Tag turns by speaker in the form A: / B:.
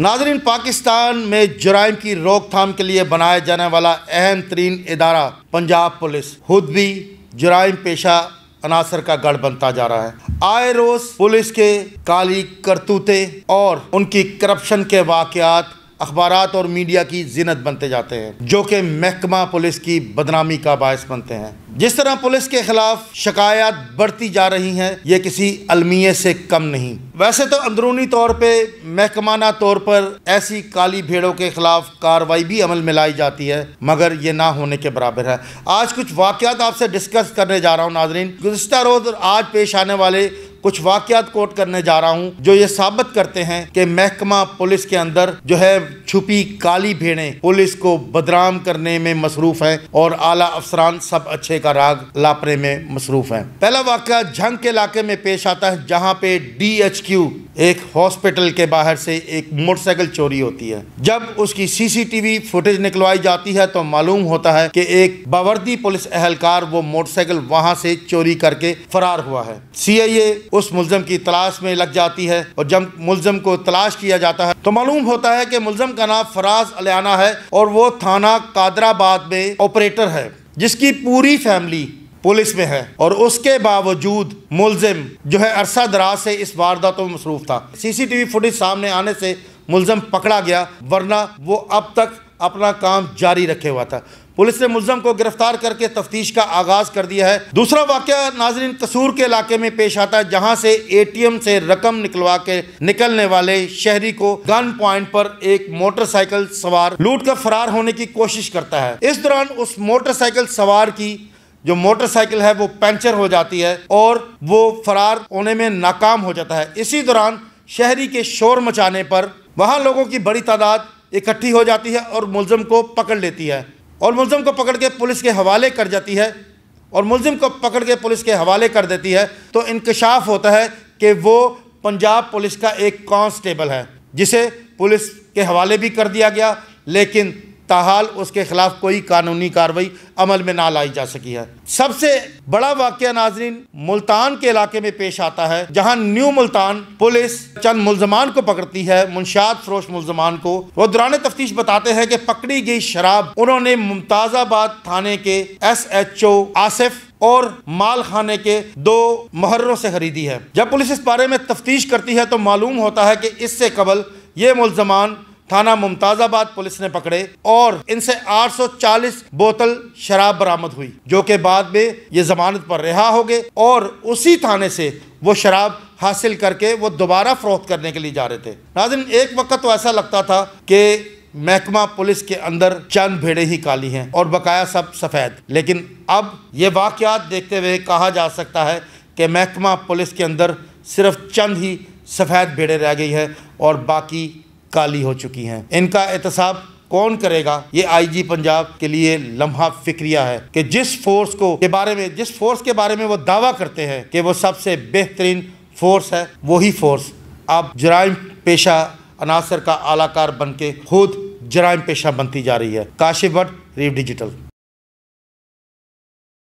A: नाजरीन पाकिस्तान में जराइम की रोकथाम के लिए बनाया जाने वाला अहम तरीन इदारा पंजाब पुलिस खुद भी जराइम पेशा अनासर का गढ़ बनता जा रहा है आए रोज पुलिस के काली करतूते और उनकी करप्शन के वाकयात अखबार और मीडिया की जीनत बनते जाते हैं जो कि महकमा पुलिस की बदनामी का बायस बनते हैं जिस तरह पुलिस के खिलाफ शिकायत बढ़ती जा रही हैं ये किसी अलमिये से कम नहीं वैसे तो अंदरूनी तौर पर महकमाना तौर पर ऐसी काली भेड़ों के खिलाफ कार्रवाई भी अमल में लाई जाती है मगर ये ना होने के बराबर है आज कुछ वाक़ात आपसे डिस्कस करने जा रहा हूँ नाजरीन गुजशत रोज़ आज पेश आने वाले कुछ वाकत कोट करने जा रहा हूँ जो ये साबित करते हैं कि महकमा पुलिस के अंदर जो है छुपी काली भेड़ें पुलिस को बदनाम करने में मसरूफ़ है और आला अफसरान सब अच्छे का राग लापरे में मसरूफ़ है पहला वाक़ झंग के इलाके में पेश आता है जहाँ पे डी एच क्यू एक हॉस्पिटल के बाहर से एक मोटरसाइकिल चोरी होती है जब उसकी सीसीटीवी फुटेज निकलवाई जाती है तो मालूम होता है कि एक बावर्दी पुलिस एहलकार वो मोटरसाइकिल वहां से चोरी करके फरार हुआ है सीआईए उस मुलजम की तलाश में लग जाती है और जब मुलजम को तलाश किया जाता है तो मालूम होता है कि मुलजम का नाम फराज अलियाना है और वो थाना कादराबाद में ऑपरेटर है जिसकी पूरी फैमिली पुलिस में है और उसके बावजूद मुलजिम जो है अरसा दराज से इस वारदात में मसरूफ था सीसीटीवी फुटेज सामने आने से मुलजम पकड़ा गया वरना वो अब तक अपना काम जारी रखे हुआ था पुलिस ने मुलम को गिरफ्तार करके तफ्तीश का आगाज कर दिया है दूसरा वाक्य नाजरीन कसूर के इलाके में पेश आता है जहाँ से ए टी एम से रकम निकलवा के निकलने वाले शहरी को गन पॉइंट पर एक मोटरसाइकिल सवार लूट कर फरार होने की कोशिश करता है इस दौरान उस मोटरसाइकिल सवार की जो मोटरसाइकिल है वो पंचर हो जाती है और वो फरार होने में नाकाम हो जाता है इसी दौरान शहरी के शोर मचाने पर वहाँ लोगों की बड़ी तादाद इकट्ठी हो जाती है और मुलजम को पकड़ लेती है और मुलज़म को पकड़ के पुलिस के हवाले कर जाती है और मुलजिम को पकड़ के पुलिस के हवाले कर देती है तो इंकशाफ होता है कि वो पंजाब पुलिस का एक कांस्टेबल है जिसे पुलिस के हवाले भी कर दिया गया लेकिन ताहाल उसके खिलाफ कोई कानूनी कार्रवाई अमल में ना लाई जा सकी है सबसे बड़ा वाक़ नाजरीन मुल्तान के इलाके में पेश आता है जहाँ न्यू मुल्तान पुलिस चंद मुलजमान को पकड़ती है मुंशात फरोश मुलजमान को वो दौरान तफ्तीश बताते हैं कि पकड़ी गई शराब उन्होंने मुमताजाबाद थाने के एस एच ओ आसिफ और माल खाने के दो महर्रों से खरीदी है जब पुलिस इस बारे में तफ्तीश करती है तो मालूम होता है कि इससे कबल ये मुलजमान थाना मुमताजाबाद पुलिस ने पकड़े और इनसे 840 बोतल शराब बरामद हुई जो कि बाद में ये जमानत पर रिहा हो गए और उसी थाने से वो शराब हासिल करके वो दोबारा फरोख्त करने के लिए जा रहे थे नाजिन एक वक्त तो ऐसा लगता था कि महकमा पुलिस के अंदर चंद भेड़े ही काली हैं और बकाया सब सफ़ेद लेकिन अब ये वाकयात देखते हुए कहा जा सकता है कि महकमा पुलिस के अंदर सिर्फ चंद ही सफ़ेद भेड़े रह गई है और बाकी काली हो चुकी हैं इनका एहतसाब कौन करेगा ये आईजी पंजाब के लिए लम्हा फिक्रिया है कि जिस फोर्स को के बारे में जिस फोर्स के बारे में वो दावा करते हैं कि वो सबसे बेहतरीन फोर्स है वही फोर्स अब जराइम पेशा अनासर का आलाकार बन के खुद जराइम पेशा बनती जा रही है काशिफ भट्ट रीव डिजिटल